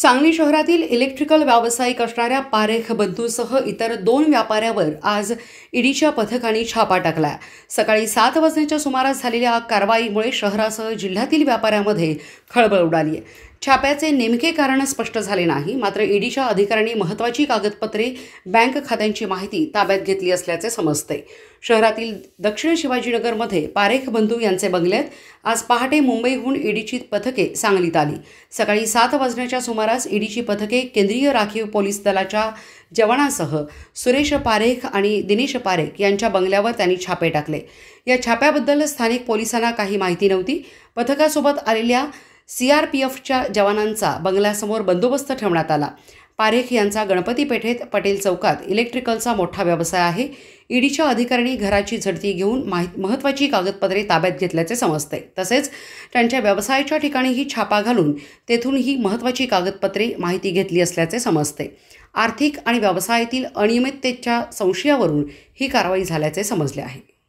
सांगली शहरातील इलेक्ट्रिकल व्यावसायिक असणाऱ्या पारेख बंधूसह इतर दोन व्यापाऱ्यावर आज ईडीच्या पथकाने छापा टाकला सकाळी सात वाजण्याच्या सुमारास झालेल्या कारवाईमुळे शहरासह जिल्ह्यातील व्यापाऱ्यांमध्ये खळबळ उडाली आहे छाप्याचे नेमके कारण स्पष्ट झाले नाही मात्र ईडीच्या अधिकाऱ्यांनी महत्त्वाची कागदपत्रे बँक खात्यांची माहिती ताब्यात घेतली असल्याचे समजते शहरातील दक्षिण शिवाजीनगरमध्ये पारेख बंधू यांचे बंगल्यात आज पहाटे मुंबईहून ईडीची पथके सांगलीत आली सकाळी सात वाजण्याच्या सुमारास ईडीची पथके केंद्रीय राखीव पोलीस दलाच्या जवानासह सुरेश पारेख आणि दिनेश पारेख यांच्या बंगल्यावर त्यांनी छापे टाकले या छाप्याबद्दल स्थानिक पोलिसांना काही माहिती नव्हती पथकासोबत आलेल्या सी आर पी एफच्या जवानांचा बंगल्यासमोर बंदोबस्त ठेवण्यात आला पारेख यांचा गणपती पेठेत पटेल चौकात इलेक्ट्रिकलचा मोठा व्यवसाय आहे ईडीच्या अधिकाऱ्यांनी घराची झडती घेऊन माहित महत्त्वाची कागदपत्रे ताब्यात घेतल्याचे समजते तसेच त्यांच्या व्यवसायाच्या ठिकाणीही छापा घालून तेथून ही महत्त्वाची कागदपत्रे माहिती घेतली असल्याचे समजते आर्थिक आणि व्यवसायातील अनियमिततेच्या संशयावरून ही कारवाई झाल्याचे समजले आहे